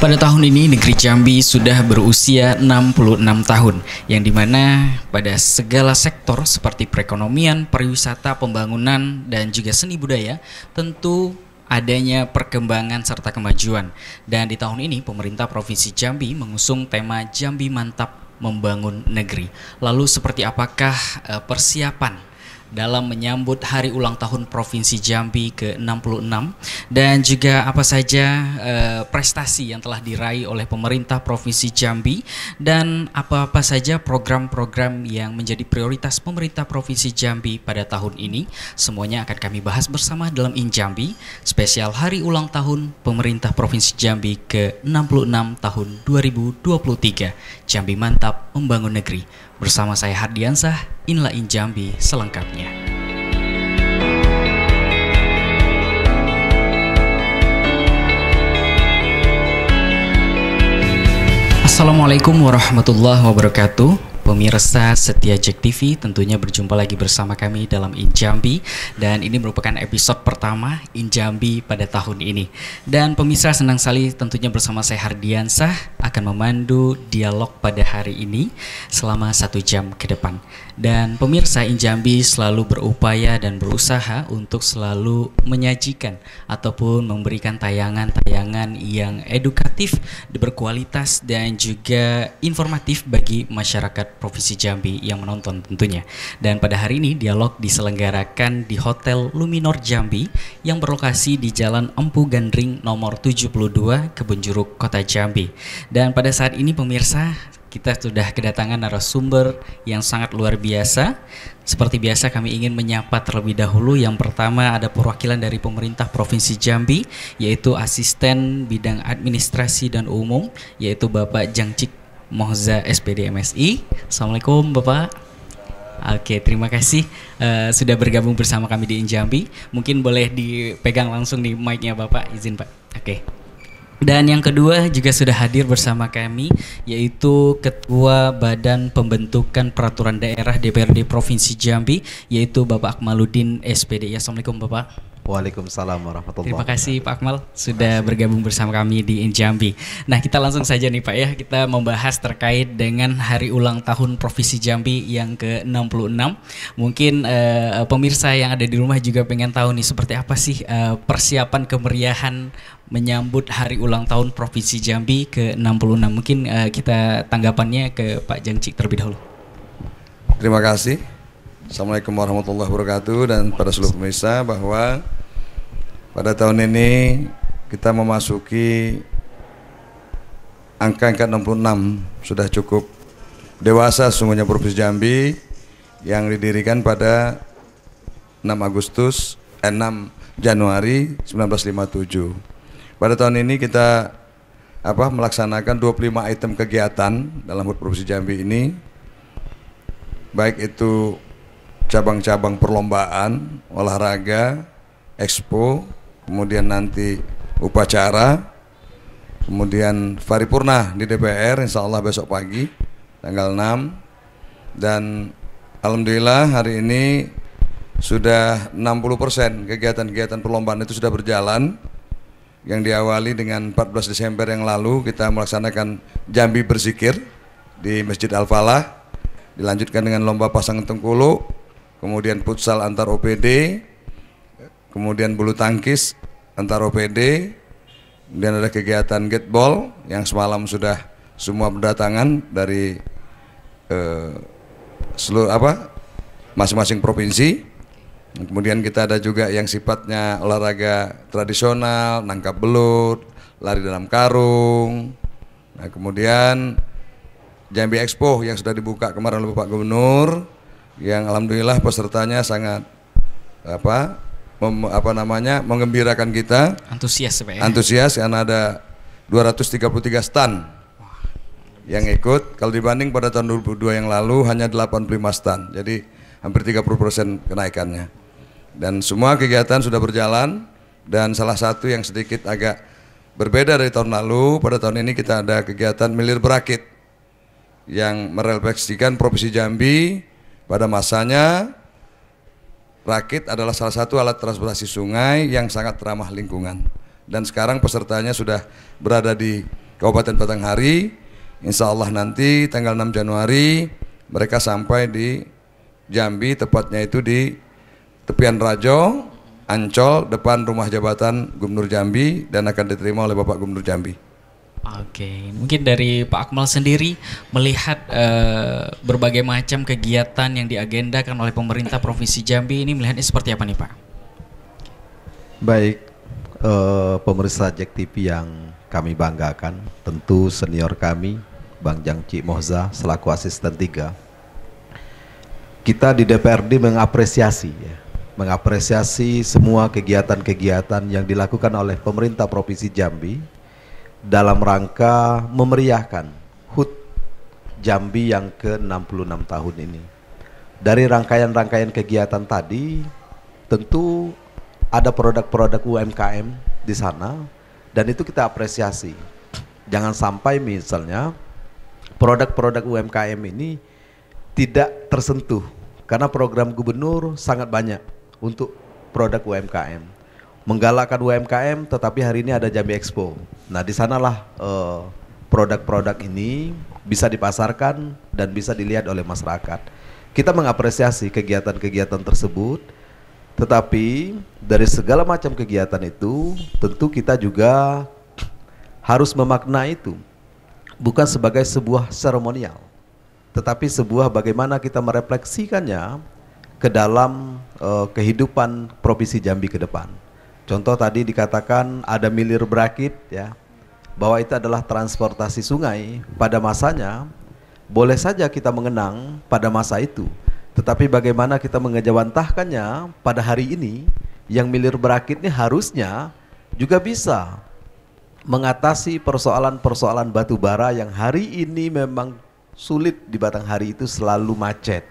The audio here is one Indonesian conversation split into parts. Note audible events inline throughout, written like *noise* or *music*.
Pada tahun ini negeri Jambi sudah berusia 66 tahun yang dimana pada segala sektor seperti perekonomian, pariwisata, pembangunan, dan juga seni budaya tentu adanya perkembangan serta kemajuan. Dan di tahun ini pemerintah Provinsi Jambi mengusung tema Jambi Mantap Membangun Negeri. Lalu seperti apakah eh, persiapan dalam menyambut hari ulang tahun Provinsi Jambi ke-66 dan juga apa saja uh, prestasi yang telah diraih oleh pemerintah Provinsi Jambi dan apa-apa saja program-program yang menjadi prioritas pemerintah Provinsi Jambi pada tahun ini. Semuanya akan kami bahas bersama dalam Injambi spesial hari ulang tahun pemerintah Provinsi Jambi ke-66 tahun 2023. Jambi mantap membangun negeri. Bersama saya Hardiansah, inilah Injambi selengkapnya. Assalamualaikum warahmatullahi wabarakatuh Pemirsa Setia Jack TV tentunya berjumpa lagi bersama kami dalam Injambi dan ini merupakan episode pertama Injambi pada tahun ini. Dan pemirsa senang sekali tentunya bersama saya Hardiansah akan memandu dialog pada hari ini selama satu jam ke depan. Dan pemirsa Injambi selalu berupaya dan berusaha untuk selalu menyajikan ataupun memberikan tayangan-tayangan yang edukatif, berkualitas dan juga informatif bagi masyarakat Provinsi Jambi yang menonton tentunya. Dan pada hari ini dialog diselenggarakan di Hotel Luminor Jambi yang berlokasi di Jalan Empu Gandring nomor 72 Kebun Juruk Kota Jambi. Dan pada saat ini pemirsa kita sudah kedatangan narasumber yang sangat luar biasa. Seperti biasa kami ingin menyapa terlebih dahulu. Yang pertama ada perwakilan dari pemerintah Provinsi Jambi yaitu asisten bidang administrasi dan umum yaitu Bapak Jangcik Mohza SPD MSI. Assalamualaikum Bapak. Oke, terima kasih uh, sudah bergabung bersama kami di Injambi. Mungkin boleh dipegang langsung di mic-nya Bapak, izin Pak. Oke. Dan yang kedua juga sudah hadir bersama kami yaitu Ketua Badan Pembentukan Peraturan Daerah DPRD Provinsi Jambi yaitu Bapak Akmaludin SPD. Assalamualaikum Bapak. Waalaikumsalam warahmatullahi Terima kasih Pak Akmal sudah bergabung bersama kami di Injambi. Nah kita langsung saja nih Pak ya, kita membahas terkait dengan hari ulang tahun Provinsi Jambi yang ke-66. Mungkin uh, pemirsa yang ada di rumah juga pengen tahu nih seperti apa sih uh, persiapan kemeriahan menyambut hari ulang tahun Provinsi Jambi ke-66. Mungkin uh, kita tanggapannya ke Pak Jangcik terlebih dahulu. Terima kasih. Assalamualaikum warahmatullahi wabarakatuh dan pada seluruh pemirsa bahwa pada tahun ini kita memasuki angka-angka 66 sudah cukup dewasa semuanya Provinsi Jambi yang didirikan pada 6 Agustus eh, 6 Januari 1957. Pada tahun ini kita apa melaksanakan 25 item kegiatan dalam Provinsi Jambi ini baik itu cabang-cabang perlombaan, olahraga, expo, kemudian nanti upacara, kemudian paripurna di DPR insya Allah besok pagi tanggal 6 dan Alhamdulillah hari ini sudah 60% kegiatan-kegiatan perlombaan itu sudah berjalan yang diawali dengan 14 Desember yang lalu kita melaksanakan Jambi berzikir di Masjid Al-Falah dilanjutkan dengan lomba pasang tengkuluk kemudian futsal antar OPD, kemudian bulu tangkis antar OPD, kemudian ada kegiatan getball yang semalam sudah semua berdatangan dari eh, seluruh apa masing-masing provinsi. Kemudian kita ada juga yang sifatnya olahraga tradisional, nangkap belut, lari dalam karung. Nah, kemudian Jambi Expo yang sudah dibuka kemarin oleh Bapak Gubernur yang alhamdulillah pesertanya sangat apa mem, apa namanya mengembirakan kita. Antusias Pak ya. Antusias karena ada 233 stan Wah, yang ikut. Kalau dibanding pada tahun 2002 yang lalu hanya 85 stand Jadi hampir 30% kenaikannya. Dan semua kegiatan sudah berjalan dan salah satu yang sedikit agak berbeda dari tahun lalu, pada tahun ini kita ada kegiatan milir berakit yang merefleksikan Provinsi Jambi pada masanya rakit adalah salah satu alat transportasi sungai yang sangat ramah lingkungan. Dan sekarang pesertanya sudah berada di Kabupaten Batanghari. Insya Allah nanti tanggal 6 Januari mereka sampai di Jambi, tepatnya itu di tepian Rajo, Ancol, depan rumah jabatan Gubernur Jambi dan akan diterima oleh Bapak Gubernur Jambi. Oke, okay. mungkin dari Pak Akmal sendiri melihat uh, berbagai macam kegiatan yang diagendakan oleh pemerintah Provinsi Jambi ini melihatnya seperti apa nih Pak? Baik, uh, pemirsa Jack TV yang kami banggakan, tentu senior kami Bang Jangci Mohza selaku asisten tiga, Kita di DPRD mengapresiasi ya, mengapresiasi semua kegiatan-kegiatan yang dilakukan oleh pemerintah Provinsi Jambi dalam rangka memeriahkan HUT Jambi yang ke-66 tahun ini. Dari rangkaian-rangkaian kegiatan tadi, tentu ada produk-produk UMKM di sana dan itu kita apresiasi. Jangan sampai misalnya produk-produk UMKM ini tidak tersentuh karena program gubernur sangat banyak untuk produk UMKM menggalakkan UMKM tetapi hari ini ada Jambi Expo. Nah, di sanalah produk eh, produk-produk ini bisa dipasarkan dan bisa dilihat oleh masyarakat. Kita mengapresiasi kegiatan-kegiatan tersebut, tetapi dari segala macam kegiatan itu, tentu kita juga harus memakna itu bukan sebagai sebuah seremonial, tetapi sebuah bagaimana kita merefleksikannya ke dalam uh, kehidupan Provinsi Jambi ke depan. Contoh tadi dikatakan ada milir berakit ya, bahwa itu adalah transportasi sungai pada masanya boleh saja kita mengenang pada masa itu. Tetapi bagaimana kita mengejawantahkannya pada hari ini yang milir berakit ini harusnya juga bisa mengatasi persoalan-persoalan batu bara yang hari ini memang sulit di batang hari itu selalu macet.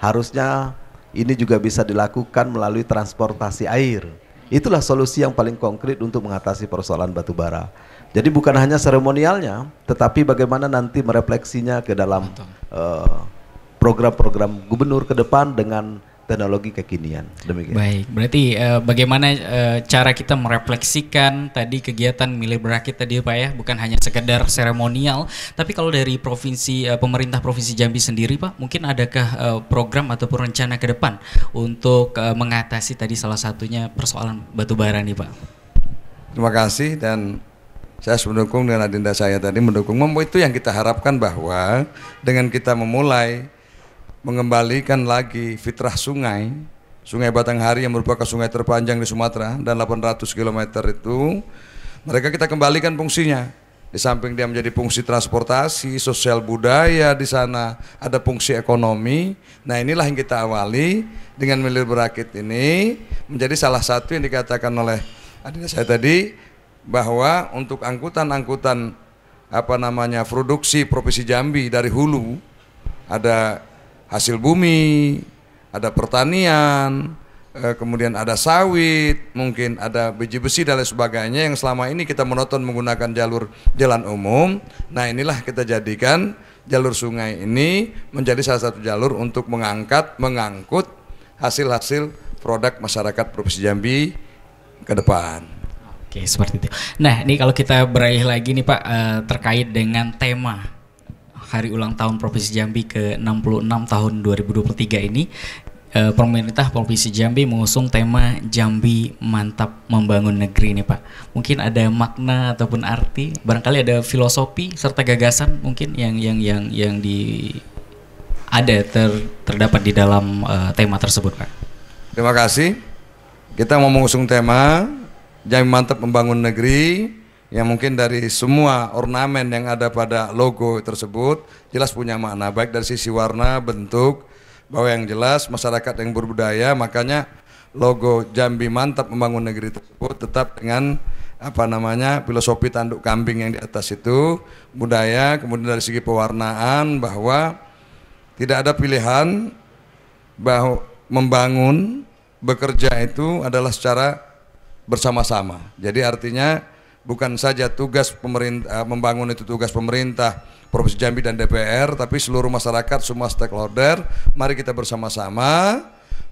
Harusnya ini juga bisa dilakukan melalui transportasi air Itulah solusi yang paling konkret untuk mengatasi persoalan batu bara. Jadi bukan hanya seremonialnya, tetapi bagaimana nanti merefleksinya ke dalam eh, program-program uh, program -program gubernur ke depan dengan teknologi kekinian. Demikian. Baik, berarti uh, bagaimana uh, cara kita merefleksikan tadi kegiatan milih berakit tadi ya, Pak ya, bukan hanya sekedar seremonial, tapi kalau dari provinsi uh, pemerintah Provinsi Jambi sendiri Pak, mungkin adakah uh, program ataupun rencana ke depan untuk uh, mengatasi tadi salah satunya persoalan batu bara nih Pak? Terima kasih dan saya mendukung dengan adinda saya tadi mendukung itu yang kita harapkan bahwa dengan kita memulai mengembalikan lagi fitrah sungai Sungai Batanghari yang merupakan sungai terpanjang di Sumatera dan 800 km itu mereka kita kembalikan fungsinya di samping dia menjadi fungsi transportasi, sosial budaya di sana, ada fungsi ekonomi. Nah, inilah yang kita awali dengan milir berakit ini menjadi salah satu yang dikatakan oleh adik saya tadi bahwa untuk angkutan-angkutan apa namanya produksi provinsi Jambi dari hulu ada hasil bumi, ada pertanian, eh, kemudian ada sawit, mungkin ada biji besi dan lain sebagainya yang selama ini kita menonton menggunakan jalur jalan umum. Nah inilah kita jadikan jalur sungai ini menjadi salah satu jalur untuk mengangkat, mengangkut hasil-hasil produk masyarakat Provinsi Jambi ke depan. Oke, seperti itu. Nah, ini kalau kita beraih lagi nih Pak eh, terkait dengan tema hari ulang tahun Provinsi Jambi ke 66 tahun 2023 ini eh, pemerintah Provinsi Jambi mengusung tema Jambi Mantap Membangun Negeri ini Pak. Mungkin ada makna ataupun arti, barangkali ada filosofi serta gagasan mungkin yang yang yang yang di ada ter, terdapat di dalam uh, tema tersebut Pak. Terima kasih. Kita mau mengusung tema Jambi Mantap Membangun Negeri yang mungkin dari semua ornamen yang ada pada logo tersebut jelas punya makna baik dari sisi warna, bentuk bahwa yang jelas masyarakat yang berbudaya makanya logo Jambi mantap membangun negeri tersebut tetap dengan apa namanya filosofi tanduk kambing yang di atas itu budaya kemudian dari segi pewarnaan bahwa tidak ada pilihan bahwa membangun bekerja itu adalah secara bersama-sama jadi artinya bukan saja tugas pemerintah eh, membangun itu tugas pemerintah Provinsi Jambi dan DPR tapi seluruh masyarakat semua stakeholder mari kita bersama-sama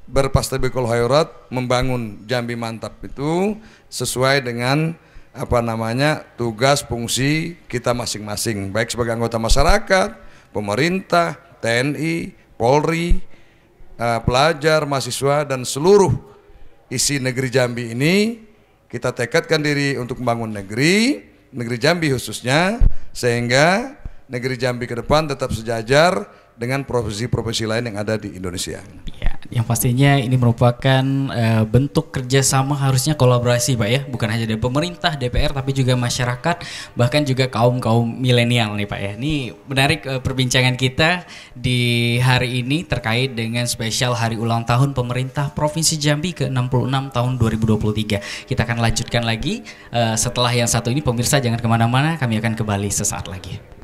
berpastebikul hayurat membangun Jambi mantap itu sesuai dengan apa namanya tugas fungsi kita masing-masing baik sebagai anggota masyarakat pemerintah TNI Polri eh, pelajar mahasiswa dan seluruh isi negeri Jambi ini kita tekadkan diri untuk membangun negeri, negeri Jambi khususnya, sehingga negeri Jambi ke depan tetap sejajar dengan profesi-profesi lain yang ada di Indonesia. Ya, yang pastinya ini merupakan e, bentuk kerjasama harusnya kolaborasi, Pak ya, bukan hanya dari pemerintah, DPR, tapi juga masyarakat, bahkan juga kaum kaum milenial nih, Pak ya. Ini menarik e, perbincangan kita di hari ini terkait dengan spesial Hari Ulang Tahun Pemerintah Provinsi Jambi ke 66 tahun 2023. Kita akan lanjutkan lagi e, setelah yang satu ini, pemirsa jangan kemana-mana, kami akan kembali sesaat lagi.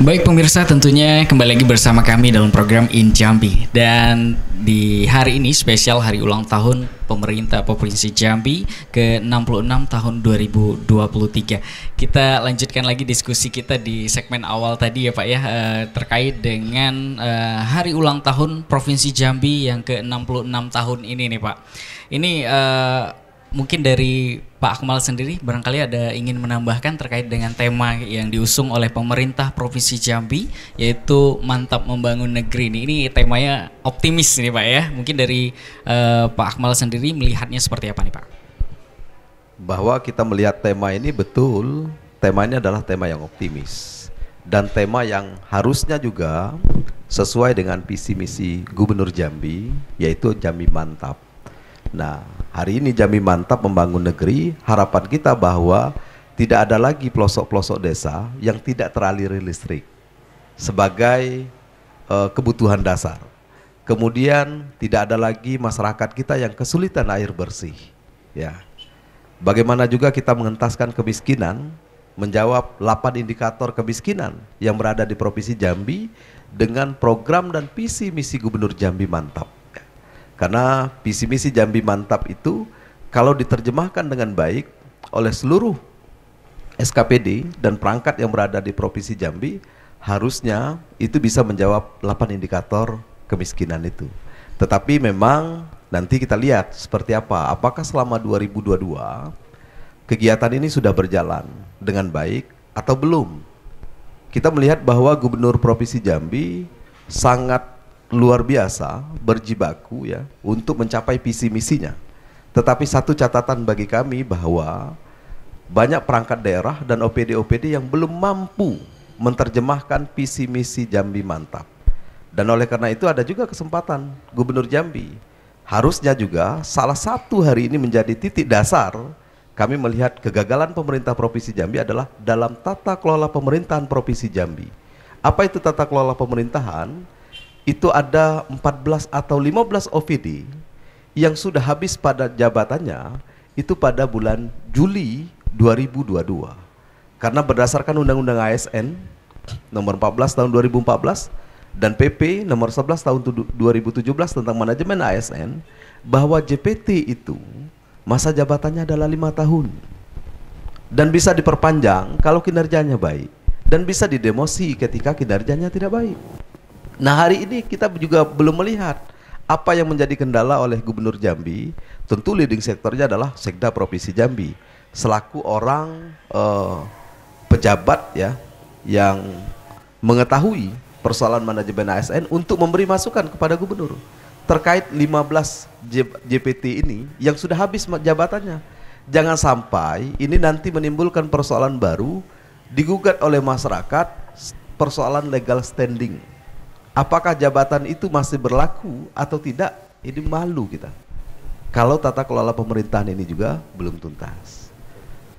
Baik pemirsa, tentunya kembali lagi bersama kami dalam program In Jambi dan di hari ini spesial hari ulang tahun pemerintah Provinsi Jambi ke-66 tahun 2023. Kita lanjutkan lagi diskusi kita di segmen awal tadi ya Pak ya eh, terkait dengan eh, hari ulang tahun Provinsi Jambi yang ke-66 tahun ini nih Pak. Ini eh, mungkin dari Pak Akmal sendiri barangkali ada ingin menambahkan terkait dengan tema yang diusung oleh pemerintah Provinsi Jambi yaitu mantap membangun negeri ini. Ini temanya optimis nih Pak ya. Mungkin dari uh, Pak Akmal sendiri melihatnya seperti apa nih Pak? Bahwa kita melihat tema ini betul temanya adalah tema yang optimis dan tema yang harusnya juga sesuai dengan visi misi Gubernur Jambi yaitu Jambi Mantap. Nah, Hari ini Jambi Mantap membangun negeri, harapan kita bahwa tidak ada lagi pelosok-pelosok desa yang tidak teraliri listrik sebagai uh, kebutuhan dasar. Kemudian tidak ada lagi masyarakat kita yang kesulitan air bersih. Ya. Bagaimana juga kita mengentaskan kemiskinan, menjawab 8 indikator kemiskinan yang berada di Provinsi Jambi dengan program dan visi misi Gubernur Jambi Mantap. Karena visi misi Jambi Mantap itu kalau diterjemahkan dengan baik oleh seluruh SKPD dan perangkat yang berada di Provinsi Jambi harusnya itu bisa menjawab 8 indikator kemiskinan itu. Tetapi memang nanti kita lihat seperti apa. Apakah selama 2022 kegiatan ini sudah berjalan dengan baik atau belum? Kita melihat bahwa Gubernur Provinsi Jambi sangat luar biasa berjibaku ya untuk mencapai visi misinya. Tetapi satu catatan bagi kami bahwa banyak perangkat daerah dan OPD-OPD yang belum mampu menerjemahkan visi misi Jambi mantap. Dan oleh karena itu ada juga kesempatan Gubernur Jambi harusnya juga salah satu hari ini menjadi titik dasar kami melihat kegagalan pemerintah Provinsi Jambi adalah dalam tata kelola pemerintahan Provinsi Jambi. Apa itu tata kelola pemerintahan? itu ada 14 atau 15 OVD yang sudah habis pada jabatannya itu pada bulan Juli 2022. Karena berdasarkan Undang-Undang ASN nomor 14 tahun 2014 dan PP nomor 11 tahun 2017 tentang manajemen ASN bahwa JPT itu masa jabatannya adalah lima tahun dan bisa diperpanjang kalau kinerjanya baik dan bisa didemosi ketika kinerjanya tidak baik. Nah hari ini kita juga belum melihat apa yang menjadi kendala oleh Gubernur Jambi. Tentu leading sektornya adalah Sekda Provinsi Jambi selaku orang uh, pejabat ya yang mengetahui persoalan manajemen ASN untuk memberi masukan kepada Gubernur terkait 15 JPT ini yang sudah habis jabatannya. Jangan sampai ini nanti menimbulkan persoalan baru digugat oleh masyarakat persoalan legal standing apakah jabatan itu masih berlaku atau tidak, ini malu kita. Kalau tata kelola pemerintahan ini juga belum tuntas.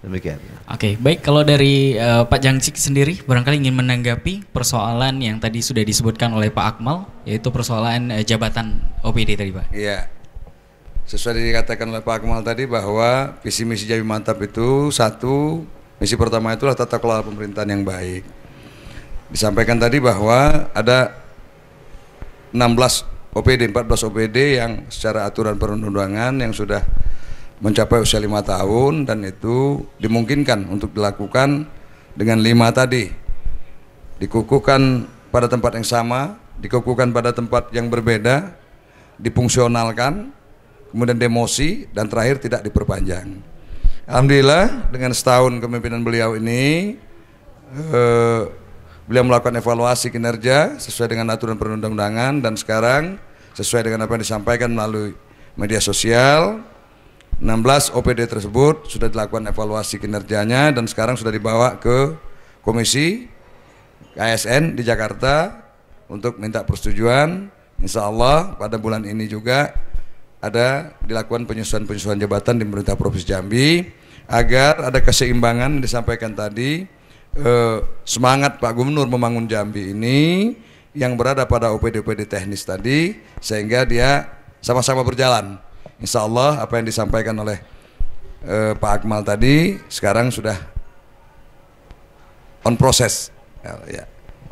Demikian. Oke, okay, baik kalau dari uh, Pak Jangcik sendiri barangkali ingin menanggapi persoalan yang tadi sudah disebutkan oleh Pak Akmal yaitu persoalan uh, jabatan OPD tadi, Pak. Iya. Sesuai dikatakan oleh Pak Akmal tadi bahwa visi misi Jabi Mantap itu satu, misi pertama itulah tata kelola pemerintahan yang baik. Disampaikan tadi bahwa ada 16 OPD 14 OPD yang secara aturan perundang-undangan yang sudah mencapai usia lima tahun dan itu dimungkinkan untuk dilakukan dengan lima tadi dikukuhkan pada tempat yang sama dikukuhkan pada tempat yang berbeda dipungsionalkan kemudian demosi dan terakhir tidak diperpanjang Alhamdulillah dengan setahun kepemimpinan beliau ini eh, Beliau melakukan evaluasi kinerja sesuai dengan aturan perundang-undangan dan sekarang sesuai dengan apa yang disampaikan melalui media sosial 16 OPD tersebut sudah dilakukan evaluasi kinerjanya dan sekarang sudah dibawa ke komisi ASN di Jakarta untuk minta persetujuan Insya Allah pada bulan ini juga ada dilakukan penyesuaian-penyesuaian jabatan di pemerintah Provinsi Jambi agar ada keseimbangan yang disampaikan tadi eh, semangat Pak Gubernur membangun Jambi ini yang berada pada OPD-OPD teknis tadi sehingga dia sama-sama berjalan. Insya Allah apa yang disampaikan oleh eh, Pak Akmal tadi sekarang sudah on proses. Ya, ya.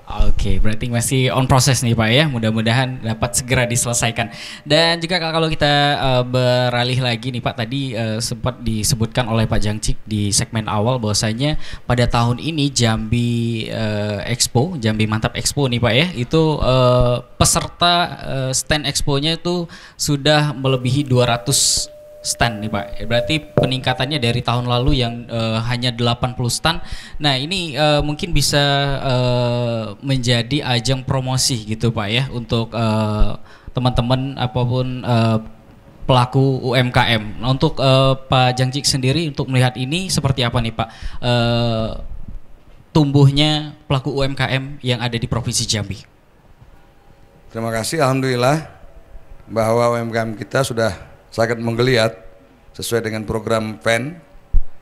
Oke, okay, berarti masih on proses nih Pak ya. Mudah-mudahan dapat segera diselesaikan. Dan juga kalau kita uh, beralih lagi nih Pak, tadi uh, sempat disebutkan oleh Pak Jangcik di segmen awal bahwasanya pada tahun ini Jambi uh, Expo, Jambi Mantap Expo nih Pak ya, itu uh, peserta uh, stand expo-nya itu sudah melebihi 200 stand nih Pak. Eh, berarti peningkatannya dari tahun lalu yang uh, hanya 80 stand. Nah, ini uh, mungkin bisa uh, menjadi ajang promosi gitu Pak ya untuk teman teman-teman apapun uh, pelaku UMKM. Nah, untuk uh, Pak Jangjik sendiri untuk melihat ini seperti apa nih Pak? Uh, tumbuhnya pelaku UMKM yang ada di Provinsi Jambi. Terima kasih alhamdulillah bahwa UMKM kita sudah sangat menggeliat sesuai dengan program PEN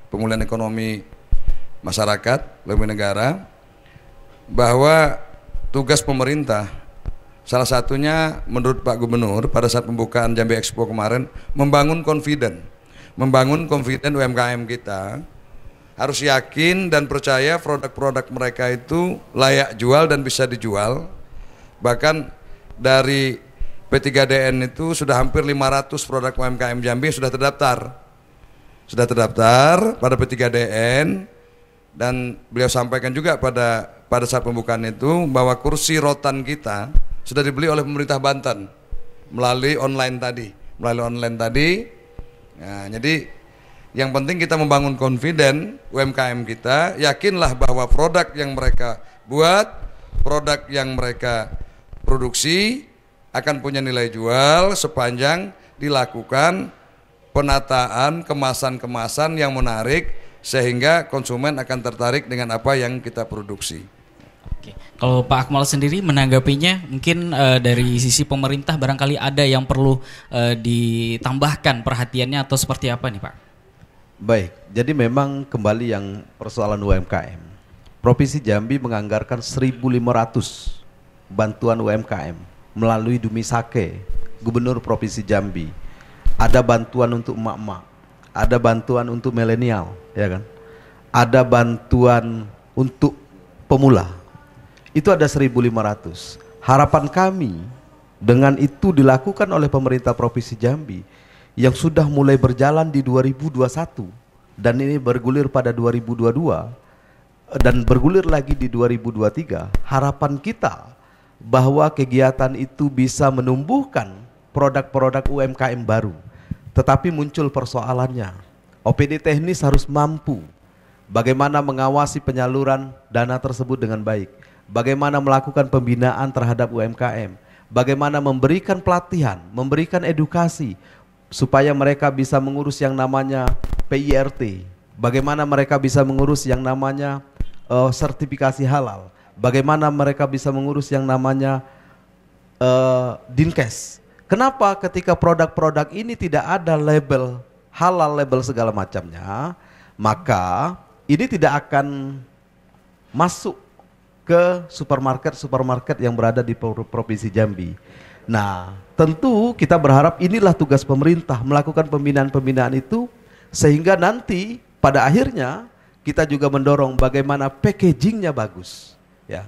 pemulihan ekonomi masyarakat lebih negara bahwa tugas pemerintah salah satunya menurut Pak Gubernur pada saat pembukaan Jambi Expo kemarin membangun confident membangun confident UMKM kita harus yakin dan percaya produk-produk mereka itu layak jual dan bisa dijual bahkan dari P3DN itu sudah hampir 500 produk UMKM Jambi sudah terdaftar. Sudah terdaftar pada P3DN dan beliau sampaikan juga pada pada saat pembukaan itu bahwa kursi rotan kita sudah dibeli oleh pemerintah Banten melalui online tadi, melalui online tadi. Nah, jadi yang penting kita membangun confident UMKM kita, yakinlah bahwa produk yang mereka buat, produk yang mereka produksi akan punya nilai jual sepanjang dilakukan penataan kemasan-kemasan yang menarik sehingga konsumen akan tertarik dengan apa yang kita produksi. Oke. Kalau Pak Akmal sendiri menanggapinya mungkin uh, dari sisi pemerintah barangkali ada yang perlu uh, ditambahkan perhatiannya atau seperti apa nih Pak? Baik, jadi memang kembali yang persoalan UMKM. Provinsi Jambi menganggarkan 1.500 bantuan UMKM melalui Dumisake, Gubernur Provinsi Jambi. Ada bantuan untuk emak-emak, ada bantuan untuk milenial, ya kan? Ada bantuan untuk pemula. Itu ada 1.500. Harapan kami dengan itu dilakukan oleh pemerintah Provinsi Jambi yang sudah mulai berjalan di 2021 dan ini bergulir pada 2022 dan bergulir lagi di 2023. Harapan kita bahwa kegiatan itu bisa menumbuhkan produk-produk UMKM baru. Tetapi muncul persoalannya, OPD teknis harus mampu bagaimana mengawasi penyaluran dana tersebut dengan baik, bagaimana melakukan pembinaan terhadap UMKM, bagaimana memberikan pelatihan, memberikan edukasi supaya mereka bisa mengurus yang namanya PIRT, bagaimana mereka bisa mengurus yang namanya uh, sertifikasi halal, bagaimana mereka bisa mengurus yang namanya uh, dinkes. Kenapa ketika produk-produk ini tidak ada label halal label segala macamnya, maka ini tidak akan masuk ke supermarket-supermarket yang berada di provinsi Jambi. Nah, tentu kita berharap inilah tugas pemerintah melakukan pembinaan-pembinaan itu sehingga nanti pada akhirnya kita juga mendorong bagaimana packagingnya bagus ya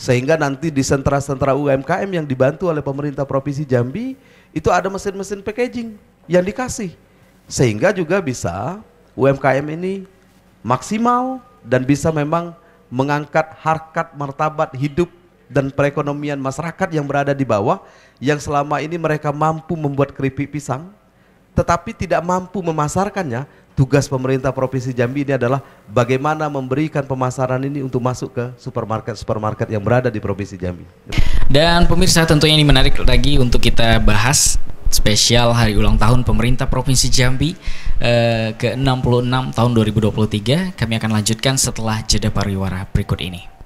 sehingga nanti di sentra-sentra UMKM yang dibantu oleh pemerintah provinsi Jambi itu ada mesin-mesin packaging yang dikasih sehingga juga bisa UMKM ini maksimal dan bisa memang mengangkat harkat martabat hidup dan perekonomian masyarakat yang berada di bawah yang selama ini mereka mampu membuat keripik pisang tetapi tidak mampu memasarkannya, tugas pemerintah Provinsi Jambi ini adalah bagaimana memberikan pemasaran ini untuk masuk ke supermarket-supermarket yang berada di Provinsi Jambi. Dan pemirsa tentunya ini menarik lagi untuk kita bahas spesial hari ulang tahun pemerintah Provinsi Jambi eh, ke-66 tahun 2023. Kami akan lanjutkan setelah jeda pariwara berikut ini.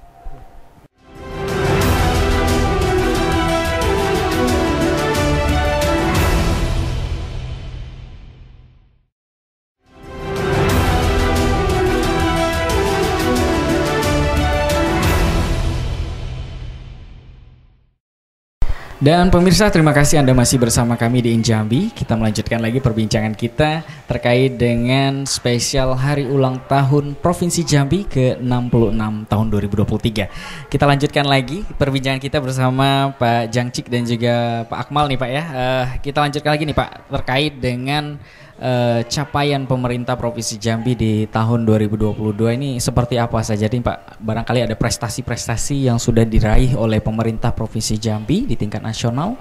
Dan pemirsa terima kasih Anda masih bersama kami di Injambi. Kita melanjutkan lagi perbincangan kita terkait dengan spesial hari ulang tahun Provinsi Jambi ke-66 tahun 2023. Kita lanjutkan lagi perbincangan kita bersama Pak Jangcik dan juga Pak Akmal nih Pak ya. Uh, kita lanjutkan lagi nih Pak terkait dengan uh, capaian pemerintah Provinsi Jambi di tahun 2022 ini seperti apa saja nih Pak? Barangkali ada prestasi-prestasi yang sudah diraih oleh pemerintah Provinsi Jambi di tingkat nasional.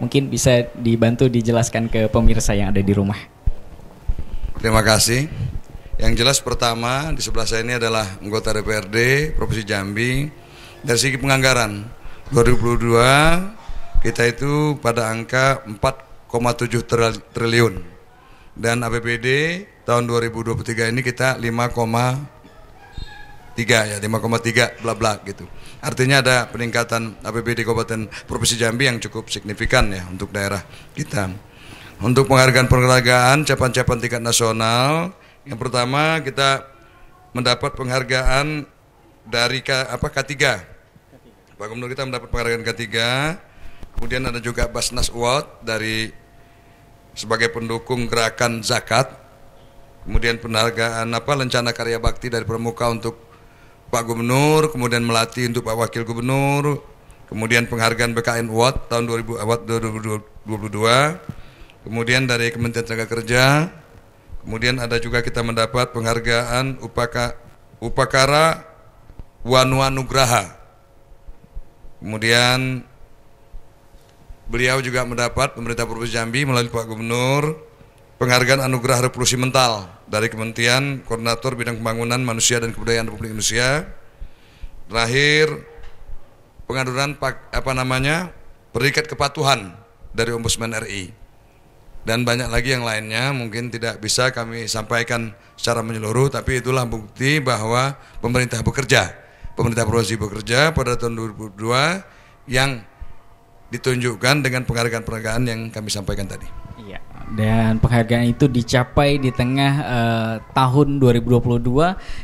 Mungkin bisa dibantu dijelaskan ke pemirsa yang ada di rumah. Terima kasih. Yang jelas pertama di sebelah saya ini adalah anggota DPRD Provinsi Jambi dari segi penganggaran 2022 kita itu pada angka 4,7 triliun dan APBD tahun 2023 ini kita 5,3 ya 5,3 bla bla gitu. Artinya ada peningkatan APBD Kabupaten Provinsi Jambi yang cukup signifikan ya untuk daerah kita. Untuk penghargaan penghargaan capaian-capaian tingkat nasional, yang pertama kita mendapat penghargaan dari K, apa K3. Pak Gubernur kita mendapat penghargaan K3. Kemudian ada juga Basnas Award dari sebagai pendukung gerakan zakat kemudian penghargaan apa lencana karya bakti dari permukaan untuk Pak Gubernur kemudian melatih untuk Pak Wakil Gubernur kemudian penghargaan BKN award tahun 2000 Award 2022 kemudian dari Kementerian Tenaga Kerja kemudian ada juga kita mendapat penghargaan upaka, Upakara Wanwanugraha kemudian Beliau juga mendapat pemerintah Provinsi Jambi melalui Pak Gubernur penghargaan anugerah revolusi mental dari Kementerian Koordinator Bidang Pembangunan Manusia dan Kebudayaan Republik Indonesia. Terakhir pengaduan apa namanya berikat kepatuhan dari Ombudsman RI dan banyak lagi yang lainnya mungkin tidak bisa kami sampaikan secara menyeluruh tapi itulah bukti bahwa pemerintah bekerja pemerintah provinsi bekerja pada tahun 2002 yang ditunjukkan dengan penghargaan-penghargaan yang kami sampaikan tadi. Dan penghargaan itu dicapai di tengah uh, tahun 2022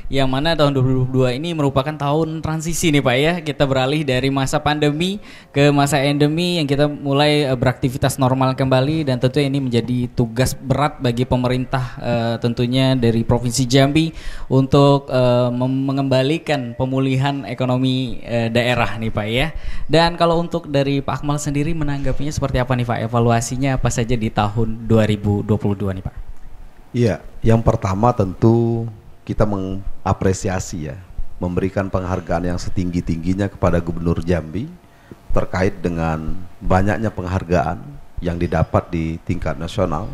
yang mana tahun 2022 ini merupakan tahun transisi nih Pak ya. Kita beralih dari masa pandemi ke masa endemi yang kita mulai uh, beraktivitas normal kembali dan tentu ini menjadi tugas berat bagi pemerintah uh, tentunya dari Provinsi Jambi untuk uh, mengembalikan pemulihan ekonomi uh, daerah nih Pak ya. Dan kalau untuk dari Pak Akmal sendiri menanggapinya seperti apa nih Pak? Evaluasinya apa saja di tahun 2022? 2022 nih Pak? Iya, yang pertama tentu kita mengapresiasi ya, memberikan penghargaan yang setinggi-tingginya kepada Gubernur Jambi terkait dengan banyaknya penghargaan yang didapat di tingkat nasional.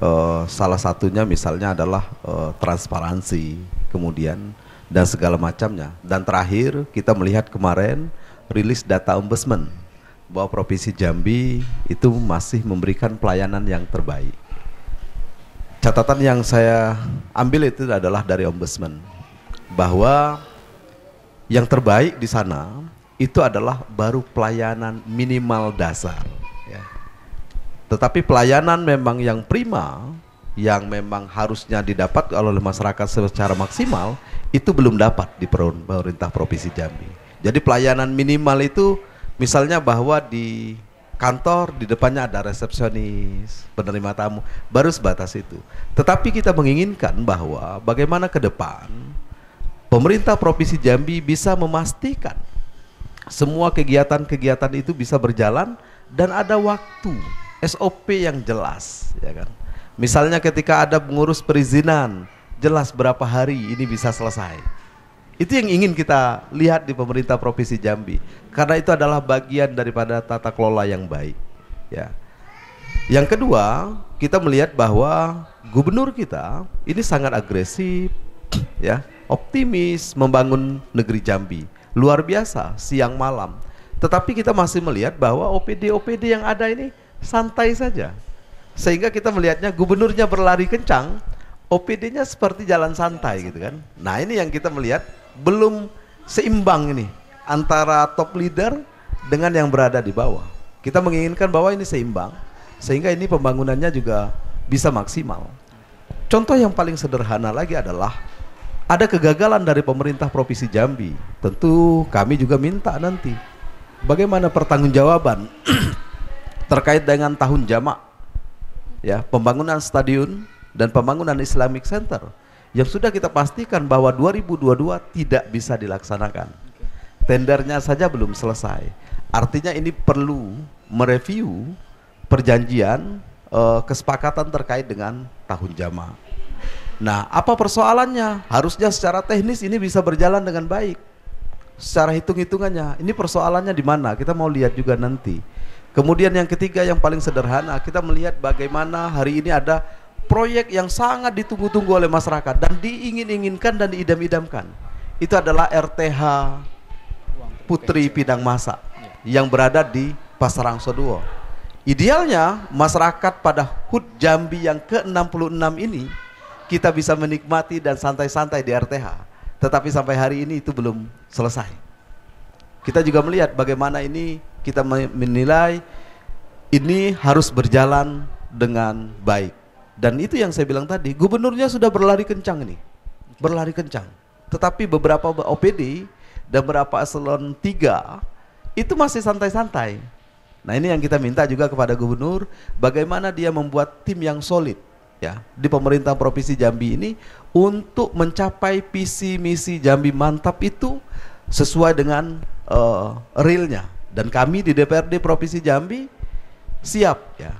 Uh, salah satunya misalnya adalah uh, transparansi, kemudian dan segala macamnya. Dan terakhir kita melihat kemarin rilis data ombudsman bahwa Provinsi Jambi itu masih memberikan pelayanan yang terbaik. Catatan yang saya ambil itu adalah dari Ombudsman bahwa yang terbaik di sana itu adalah baru pelayanan minimal dasar. Ya. Tetapi pelayanan memang yang prima, yang memang harusnya didapat oleh masyarakat secara maksimal, itu belum dapat di pemerintah Provinsi Jambi. Jadi pelayanan minimal itu Misalnya bahwa di kantor di depannya ada resepsionis, penerima tamu, baru sebatas itu. Tetapi kita menginginkan bahwa bagaimana ke depan pemerintah provinsi Jambi bisa memastikan semua kegiatan-kegiatan itu bisa berjalan dan ada waktu SOP yang jelas, ya kan? Misalnya ketika ada pengurus perizinan, jelas berapa hari ini bisa selesai itu yang ingin kita lihat di pemerintah provinsi Jambi. Karena itu adalah bagian daripada tata kelola yang baik. Ya. Yang kedua, kita melihat bahwa gubernur kita ini sangat agresif, ya, optimis membangun negeri Jambi. Luar biasa siang malam. Tetapi kita masih melihat bahwa OPD-OPD yang ada ini santai saja. Sehingga kita melihatnya gubernurnya berlari kencang, OPD-nya seperti jalan santai gitu kan. Nah, ini yang kita melihat belum seimbang ini antara top leader dengan yang berada di bawah. Kita menginginkan bahwa ini seimbang sehingga ini pembangunannya juga bisa maksimal. Contoh yang paling sederhana lagi adalah ada kegagalan dari pemerintah Provinsi Jambi. Tentu kami juga minta nanti bagaimana pertanggungjawaban *clears throat* terkait dengan tahun jamak ya, pembangunan stadion dan pembangunan Islamic Center yang sudah kita pastikan bahwa 2022 tidak bisa dilaksanakan. Tendernya saja belum selesai. Artinya ini perlu mereview perjanjian eh, kesepakatan terkait dengan tahun jama. Nah, apa persoalannya? Harusnya secara teknis ini bisa berjalan dengan baik. Secara hitung-hitungannya, ini persoalannya di mana? Kita mau lihat juga nanti. Kemudian yang ketiga yang paling sederhana, kita melihat bagaimana hari ini ada proyek yang sangat ditunggu-tunggu oleh masyarakat dan diingin-inginkan dan diidam-idamkan. Itu adalah RTH Putri Pidang Masak yang berada di Pasarang Idealnya masyarakat pada HUT Jambi yang ke-66 ini kita bisa menikmati dan santai-santai di RTH. Tetapi sampai hari ini itu belum selesai. Kita juga melihat bagaimana ini kita menilai ini harus berjalan dengan baik. Dan itu yang saya bilang tadi, gubernurnya sudah berlari kencang ini. Berlari kencang. Tetapi beberapa OPD dan beberapa eselon 3 itu masih santai-santai. Nah, ini yang kita minta juga kepada gubernur bagaimana dia membuat tim yang solid ya di pemerintah provinsi Jambi ini untuk mencapai visi misi Jambi mantap itu sesuai dengan uh, realnya dan kami di DPRD provinsi Jambi siap ya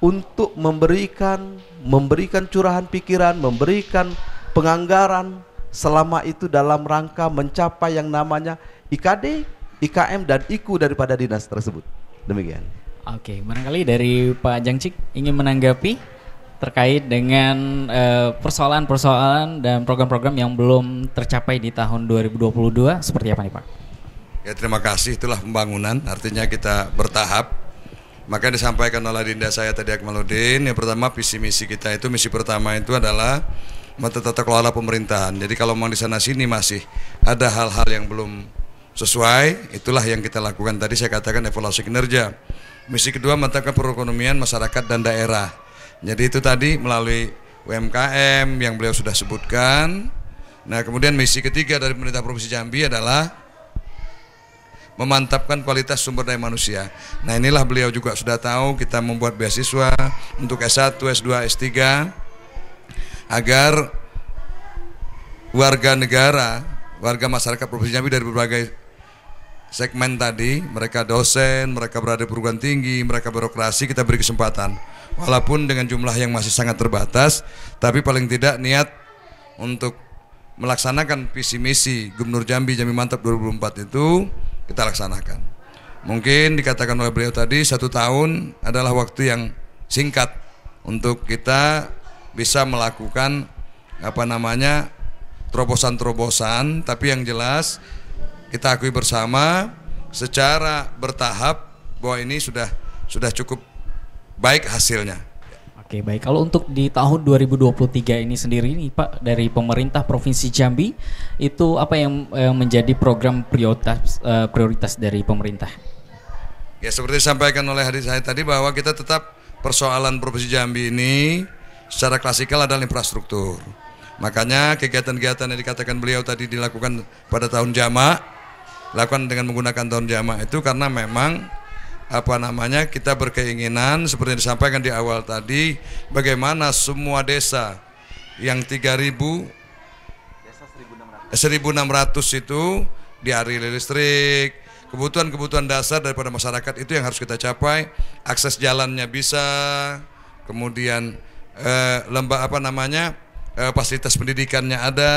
untuk memberikan memberikan curahan pikiran, memberikan penganggaran selama itu dalam rangka mencapai yang namanya IKD, IKM dan IKU daripada dinas tersebut. Demikian. Oke, barangkali dari Pak Jangcik ingin menanggapi terkait dengan eh, persoalan-persoalan uh, dan program-program yang belum tercapai di tahun 2022 seperti apa nih Pak? Ya terima kasih itulah pembangunan artinya kita bertahap maka disampaikan oleh Dinda saya tadi Akmaludin, yang pertama visi misi kita itu misi pertama itu adalah mata tata kelola pemerintahan. Jadi kalau mau di sana sini masih ada hal-hal yang belum sesuai, itulah yang kita lakukan tadi saya katakan evaluasi kinerja. Misi kedua menetapkan perekonomian masyarakat dan daerah. Jadi itu tadi melalui UMKM yang beliau sudah sebutkan. Nah, kemudian misi ketiga dari pemerintah Provinsi Jambi adalah memantapkan kualitas sumber daya manusia. Nah inilah beliau juga sudah tahu kita membuat beasiswa untuk S1, S2, S3 agar warga negara, warga masyarakat Provinsi Jambi dari berbagai segmen tadi, mereka dosen, mereka berada di perguruan tinggi, mereka birokrasi, kita beri kesempatan. Walaupun dengan jumlah yang masih sangat terbatas, tapi paling tidak niat untuk melaksanakan visi misi Gubernur Jambi Jambi Mantap 2024 itu kita laksanakan. Mungkin dikatakan oleh beliau tadi satu tahun adalah waktu yang singkat untuk kita bisa melakukan apa namanya terobosan-terobosan, tapi yang jelas kita akui bersama secara bertahap bahwa ini sudah sudah cukup baik hasilnya. Oke baik, kalau untuk di tahun 2023 ini sendiri nih Pak dari pemerintah provinsi Jambi itu apa yang, yang eh, menjadi program prioritas uh, prioritas dari pemerintah? Ya seperti disampaikan oleh hadis saya tadi bahwa kita tetap persoalan provinsi Jambi ini secara klasikal adalah infrastruktur. Makanya kegiatan-kegiatan yang dikatakan beliau tadi dilakukan pada tahun jamak, lakukan dengan menggunakan tahun jamak itu karena memang apa namanya kita berkeinginan seperti yang disampaikan di awal tadi bagaimana semua desa yang 3000 1600. itu itu hari listrik kebutuhan-kebutuhan dasar daripada masyarakat itu yang harus kita capai akses jalannya bisa kemudian eh, lembah apa namanya eh, fasilitas pendidikannya ada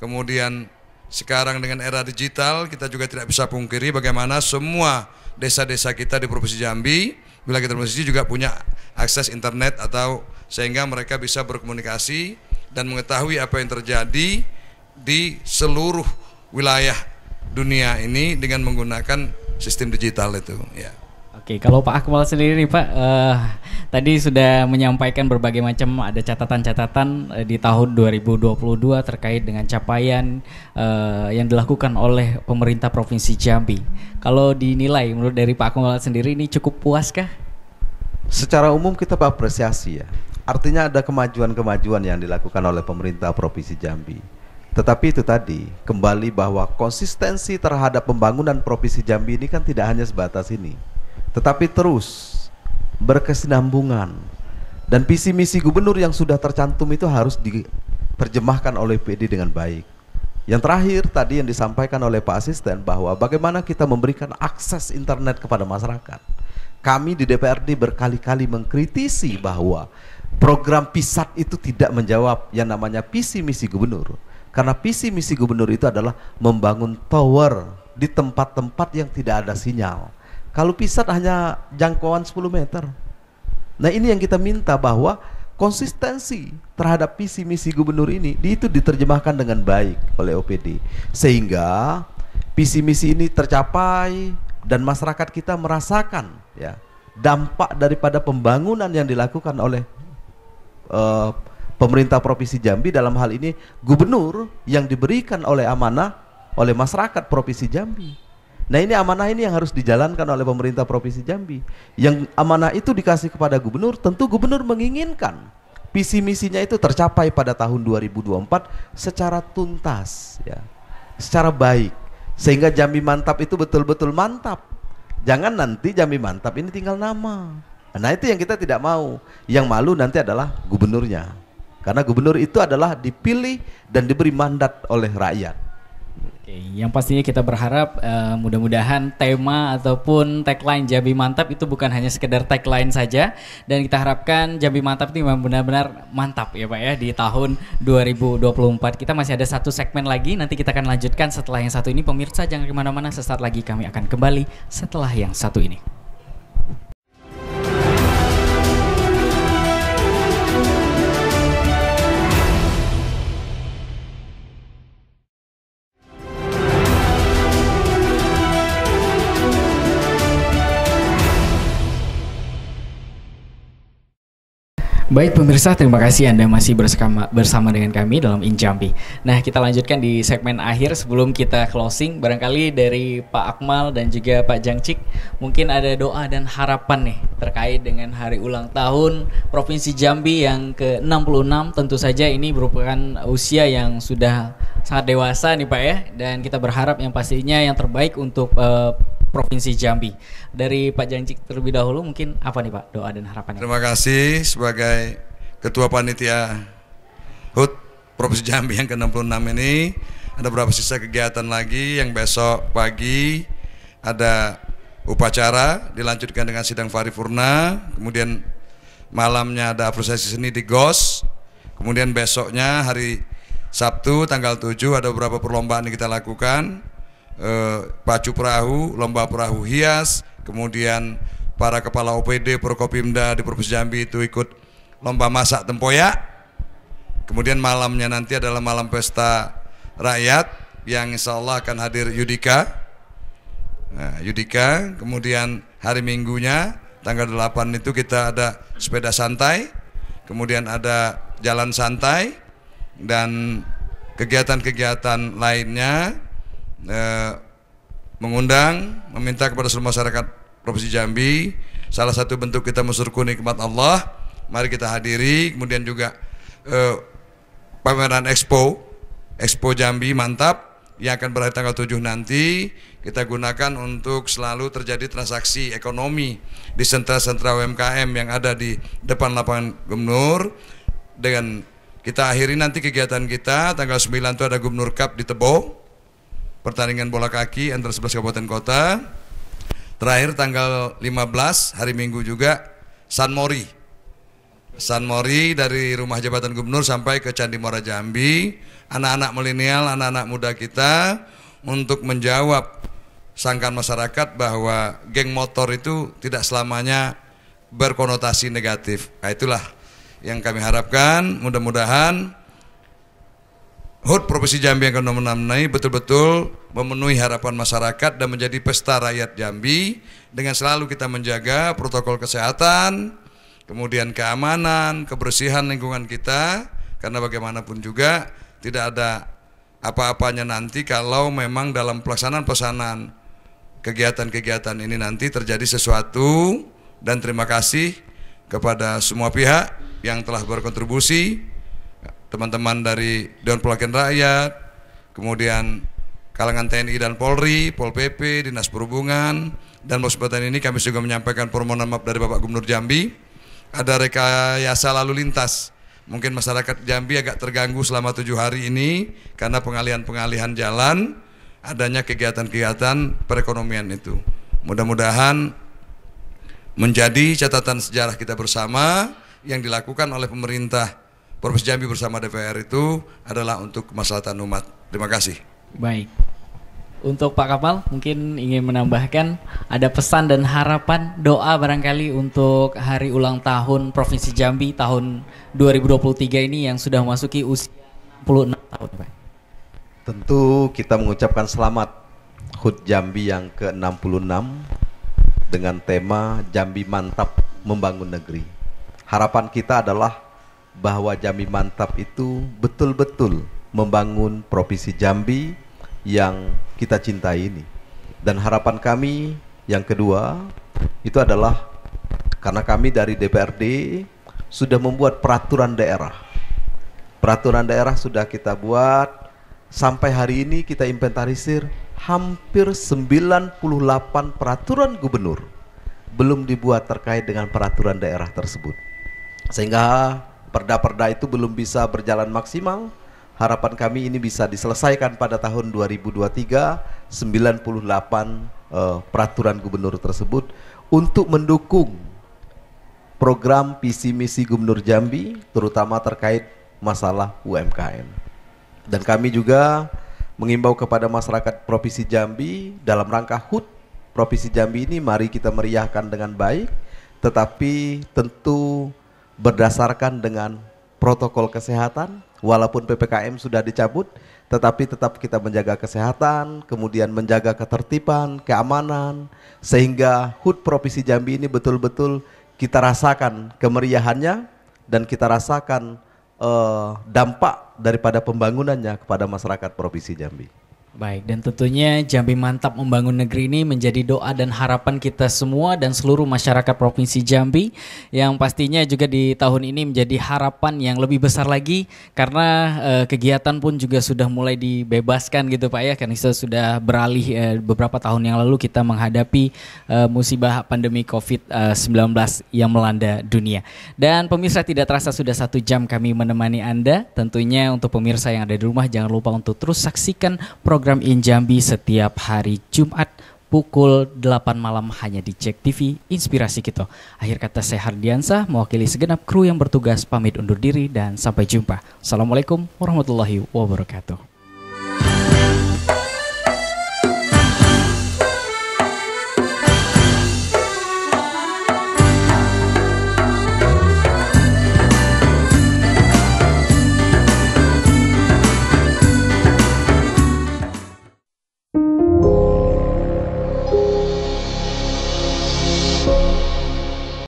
kemudian sekarang dengan era digital kita juga tidak bisa pungkiri bagaimana semua desa-desa kita di Provinsi Jambi bila kita provinsi juga punya akses internet atau sehingga mereka bisa berkomunikasi dan mengetahui apa yang terjadi di seluruh wilayah dunia ini dengan menggunakan sistem digital itu ya. Oke, kalau Pak Akmal sendiri nih Pak, uh, tadi sudah menyampaikan berbagai macam ada catatan-catatan uh, di tahun 2022 terkait dengan capaian uh, yang dilakukan oleh pemerintah Provinsi Jambi. Kalau dinilai menurut dari Pak Akmal sendiri ini cukup puaskah? Secara umum kita apresiasi ya. Artinya ada kemajuan-kemajuan yang dilakukan oleh pemerintah Provinsi Jambi. Tetapi itu tadi kembali bahwa konsistensi terhadap pembangunan Provinsi Jambi ini kan tidak hanya sebatas ini tetapi terus berkesinambungan. Dan visi misi gubernur yang sudah tercantum itu harus diperjemahkan oleh PD dengan baik. Yang terakhir tadi yang disampaikan oleh Pak Asisten bahwa bagaimana kita memberikan akses internet kepada masyarakat. Kami di DPRD berkali-kali mengkritisi bahwa program PISAT itu tidak menjawab yang namanya visi misi gubernur. Karena visi misi gubernur itu adalah membangun tower di tempat-tempat yang tidak ada sinyal kalau Pisat hanya jangkauan 10 meter. Nah ini yang kita minta bahwa konsistensi terhadap visi misi gubernur ini itu diterjemahkan dengan baik oleh OPD sehingga visi misi ini tercapai dan masyarakat kita merasakan ya dampak daripada pembangunan yang dilakukan oleh uh, pemerintah provinsi Jambi dalam hal ini gubernur yang diberikan oleh amanah oleh masyarakat provinsi Jambi Nah ini amanah ini yang harus dijalankan oleh pemerintah Provinsi Jambi. Yang amanah itu dikasih kepada gubernur, tentu gubernur menginginkan visi misinya itu tercapai pada tahun 2024 secara tuntas ya. Secara baik sehingga Jambi mantap itu betul-betul mantap. Jangan nanti Jambi mantap ini tinggal nama. Nah, itu yang kita tidak mau. Yang malu nanti adalah gubernurnya. Karena gubernur itu adalah dipilih dan diberi mandat oleh rakyat. Oke, yang pastinya kita berharap uh, mudah-mudahan tema ataupun tagline Jambi Mantap itu bukan hanya sekedar tagline saja dan kita harapkan Jambi Mantap ini memang benar-benar mantap ya Pak ya di tahun 2024. Kita masih ada satu segmen lagi nanti kita akan lanjutkan setelah yang satu ini pemirsa jangan kemana-mana sesaat lagi kami akan kembali setelah yang satu ini. Baik pemirsa, terima kasih Anda masih bersama bersama dengan kami dalam Injambi. Nah, kita lanjutkan di segmen akhir sebelum kita closing barangkali dari Pak Akmal dan juga Pak Jangcik mungkin ada doa dan harapan nih terkait dengan hari ulang tahun Provinsi Jambi yang ke-66. Tentu saja ini merupakan usia yang sudah sangat dewasa nih Pak ya dan kita berharap yang pastinya yang terbaik untuk uh, Provinsi Jambi. Dari Pak Jancik terlebih dahulu mungkin apa nih Pak doa dan harapannya? Terima kasih sebagai Ketua Panitia HUT Provinsi Jambi yang ke-66 ini ada berapa sisa kegiatan lagi yang besok pagi ada upacara dilanjutkan dengan sidang paripurna kemudian malamnya ada prosesi seni di GOS kemudian besoknya hari Sabtu tanggal 7 ada beberapa perlombaan yang kita lakukan Eh, pacu perahu, lomba perahu hias, kemudian para kepala OPD Prokopimda di Provinsi Jambi itu ikut lomba masak tempoyak. Kemudian malamnya nanti adalah malam pesta rakyat yang insya Allah akan hadir Yudika. Nah, Yudika, kemudian hari Minggunya tanggal 8 itu kita ada sepeda santai, kemudian ada jalan santai dan kegiatan-kegiatan lainnya eh, mengundang, meminta kepada seluruh masyarakat Provinsi Jambi, salah satu bentuk kita mensyukuri nikmat Allah. Mari kita hadiri, kemudian juga eh, pameran Expo, Expo Jambi mantap yang akan berakhir tanggal 7 nanti kita gunakan untuk selalu terjadi transaksi ekonomi di sentra-sentra UMKM yang ada di depan lapangan gubernur dengan kita akhiri nanti kegiatan kita tanggal 9 itu ada Gubernur Cup di Tebo pertandingan bola kaki antara 11 kabupaten kota. Terakhir tanggal 15 hari Minggu juga San Mori. San Mori dari rumah jabatan gubernur sampai ke Candi Muara Jambi, anak-anak milenial, anak-anak muda kita untuk menjawab sangkan masyarakat bahwa geng motor itu tidak selamanya berkonotasi negatif. Nah, itulah yang kami harapkan, mudah-mudahan HUT Provinsi Jambi yang ke-66 ini betul-betul memenuhi harapan masyarakat dan menjadi pesta rakyat Jambi dengan selalu kita menjaga protokol kesehatan, kemudian keamanan, kebersihan lingkungan kita karena bagaimanapun juga tidak ada apa-apanya nanti kalau memang dalam pelaksanaan pesanan kegiatan-kegiatan ini nanti terjadi sesuatu dan terima kasih kepada semua pihak yang telah berkontribusi teman-teman dari Dewan Perwakilan Rakyat, kemudian kalangan TNI dan Polri, Pol PP, Dinas Perhubungan, dan kesempatan ini kami juga menyampaikan permohonan maaf dari Bapak Gubernur Jambi. Ada rekayasa lalu lintas. Mungkin masyarakat Jambi agak terganggu selama tujuh hari ini karena pengalihan-pengalihan jalan, adanya kegiatan-kegiatan perekonomian itu. Mudah-mudahan menjadi catatan sejarah kita bersama yang dilakukan oleh pemerintah Provinsi Jambi bersama DPR itu adalah untuk kemaslahatan umat. Terima kasih. Baik. Untuk Pak Kapal mungkin ingin menambahkan ada pesan dan harapan doa barangkali untuk hari ulang tahun Provinsi Jambi tahun 2023 ini yang sudah memasuki usia 66 tahun Pak. Tentu kita mengucapkan selamat HUT Jambi yang ke-66 dengan tema Jambi Mantap Membangun Negeri. Harapan kita adalah bahwa Jambi Mantap itu betul-betul membangun Provinsi Jambi yang kita cintai ini. Dan harapan kami yang kedua itu adalah karena kami dari DPRD sudah membuat peraturan daerah. Peraturan daerah sudah kita buat sampai hari ini kita inventarisir hampir 98 peraturan gubernur belum dibuat terkait dengan peraturan daerah tersebut. Sehingga perda-perda itu belum bisa berjalan maksimal. Harapan kami ini bisa diselesaikan pada tahun 2023 98 uh, peraturan gubernur tersebut untuk mendukung program visi misi gubernur Jambi terutama terkait masalah UMKM. Dan kami juga mengimbau kepada masyarakat Provinsi Jambi dalam rangka HUT Provinsi Jambi ini mari kita meriahkan dengan baik tetapi tentu berdasarkan dengan protokol kesehatan walaupun PPKM sudah dicabut tetapi tetap kita menjaga kesehatan, kemudian menjaga ketertiban, keamanan sehingga HUT Provinsi Jambi ini betul-betul kita rasakan kemeriahannya dan kita rasakan uh, dampak daripada pembangunannya kepada masyarakat Provinsi Jambi. Baik, dan tentunya Jambi Mantap Membangun Negeri ini menjadi doa dan harapan kita semua dan seluruh masyarakat Provinsi Jambi yang pastinya juga di tahun ini menjadi harapan yang lebih besar lagi karena eh, kegiatan pun juga sudah mulai dibebaskan gitu Pak ya karena kita sudah beralih eh, beberapa tahun yang lalu kita menghadapi eh, musibah pandemi COVID-19 yang melanda dunia. Dan pemirsa tidak terasa sudah satu jam kami menemani Anda tentunya untuk pemirsa yang ada di rumah jangan lupa untuk terus saksikan program program Injambi setiap hari Jumat pukul 8 malam hanya di Cek TV Inspirasi Kita. Akhir kata saya Hardiansah mewakili segenap kru yang bertugas pamit undur diri dan sampai jumpa. Assalamualaikum warahmatullahi wabarakatuh.